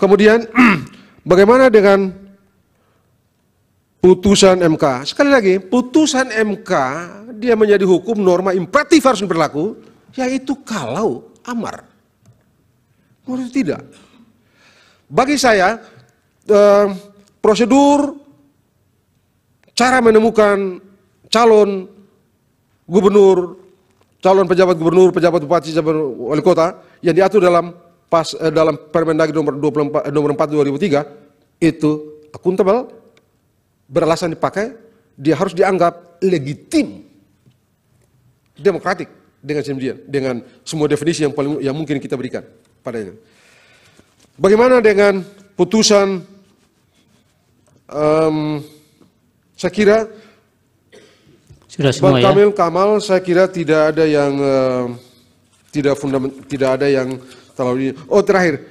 Kemudian bagaimana dengan putusan MK? Sekali lagi, putusan MK dia menjadi hukum norma imperatif harus berlaku, yaitu kalau amar. Menurut tidak. Bagi saya, eh, prosedur cara menemukan calon gubernur, calon pejabat gubernur, pejabat bupati, pejabat wali kota yang diatur dalam pas eh, dalam Permendagri nomor 24 eh, nomor 4 2003 itu akuntabel beralasan dipakai dia harus dianggap legitim demokratik dengan sendirian dengan semua definisi yang paling yang mungkin kita berikan padanya. Bagaimana dengan putusan um, saya kira sudah semua Bang ya? Kamil ya? Kamal saya kira tidak ada yang uh, tidak fundament tidak ada yang setelah ini. Oh terakhir,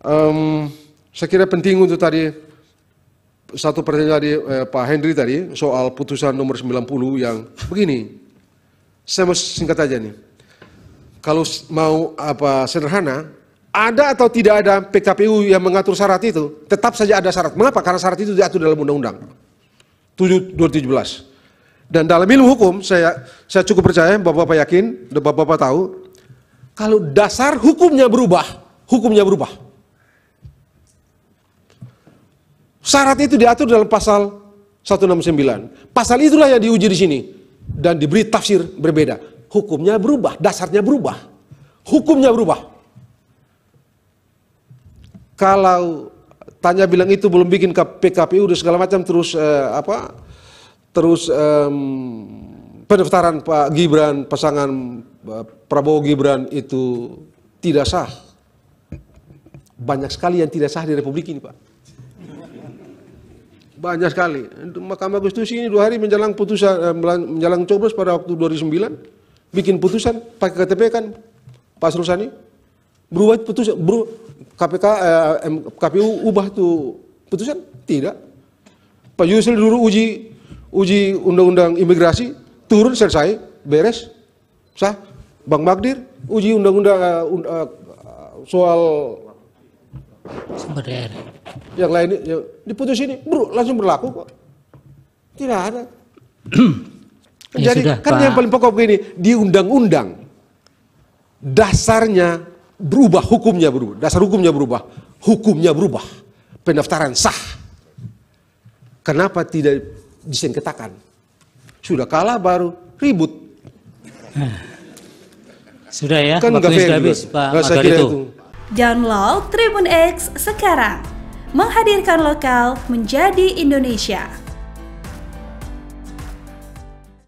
um, saya kira penting untuk tadi satu pertanyaan dari eh, Pak Henry tadi soal putusan nomor 90 yang begini. Saya mau singkat aja nih. Kalau mau apa sederhana, ada atau tidak ada PKPU yang mengatur syarat itu, tetap saja ada syarat. Mengapa? Karena syarat itu diatur dalam undang-undang 2017. Dan dalam ilmu hukum saya saya cukup percaya, Bapak-bapak yakin, Bapak-bapak tahu, kalau dasar hukumnya berubah, hukumnya berubah. Syarat itu diatur dalam pasal 169. Pasal itulah yang diuji di sini dan diberi tafsir berbeda. Hukumnya berubah, dasarnya berubah. Hukumnya berubah. Kalau tanya bilang itu belum bikin PKPU dan segala macam terus eh, apa? Terus eh, pendaftaran Pak Gibran pasangan eh, Prabowo Gibran itu tidak sah. Banyak sekali yang tidak sah di Republik ini, Pak. Banyak sekali. Mahkamah Konstitusi ini dua hari menjelang putusan eh, menjelang coblos pada waktu 2009 bikin putusan pakai KTP kan Pak Sulsani berubah putusan beru, KPK eh, KPU ubah tuh putusan tidak Pak Yusril dulu uji uji undang-undang imigrasi turun selesai, beres, sah. Bang Magdir, uji undang-undang uh, uh, soal sebenarnya Yang lain ya, diputus ini, bro, langsung berlaku kok. Tidak ada. ya Jadi sudah, kan yang paling pokok begini, di undang-undang dasarnya berubah, hukumnya berubah, dasar hukumnya berubah, hukumnya berubah, pendaftaran sah. Kenapa tidak disengketakan? Sudah kalah baru ribut. Sudah ya, kan waktu sudah habis Pak Magar itu. itu. Download Tribun X sekarang. Menghadirkan lokal menjadi Indonesia.